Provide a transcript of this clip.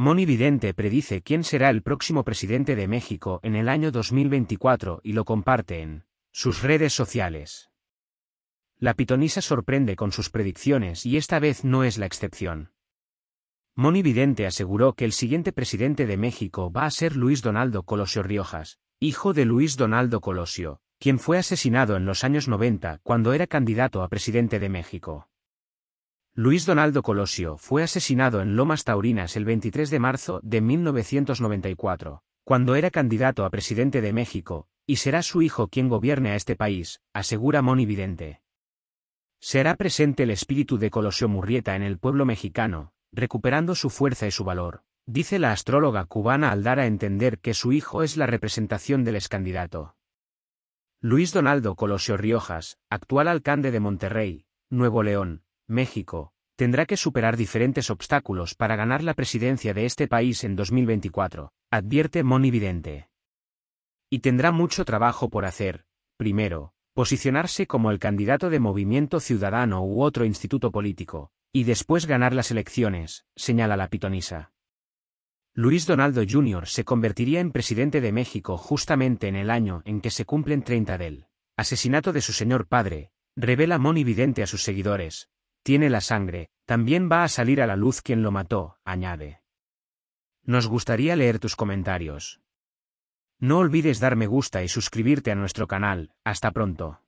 Moni Vidente predice quién será el próximo presidente de México en el año 2024 y lo comparte en sus redes sociales. La pitonisa sorprende con sus predicciones y esta vez no es la excepción. Moni aseguró que el siguiente presidente de México va a ser Luis Donaldo Colosio Riojas, hijo de Luis Donaldo Colosio, quien fue asesinado en los años 90 cuando era candidato a presidente de México. Luis Donaldo Colosio fue asesinado en Lomas Taurinas el 23 de marzo de 1994, cuando era candidato a presidente de México, y será su hijo quien gobierne a este país, asegura Moni Vidente. Será presente el espíritu de Colosio Murrieta en el pueblo mexicano, recuperando su fuerza y su valor, dice la astróloga cubana al dar a entender que su hijo es la representación del excandidato. Luis Donaldo Colosio Riojas, actual alcalde de Monterrey, Nuevo León, México, tendrá que superar diferentes obstáculos para ganar la presidencia de este país en 2024, advierte Monividente. Y tendrá mucho trabajo por hacer, primero, posicionarse como el candidato de Movimiento Ciudadano u otro instituto político, y después ganar las elecciones, señala la pitonisa. Luis Donaldo Jr. se convertiría en presidente de México justamente en el año en que se cumplen 30 del asesinato de su señor padre, revela Monividente a sus seguidores, tiene la sangre, también va a salir a la luz quien lo mató, añade. Nos gustaría leer tus comentarios. No olvides dar me gusta y suscribirte a nuestro canal, hasta pronto.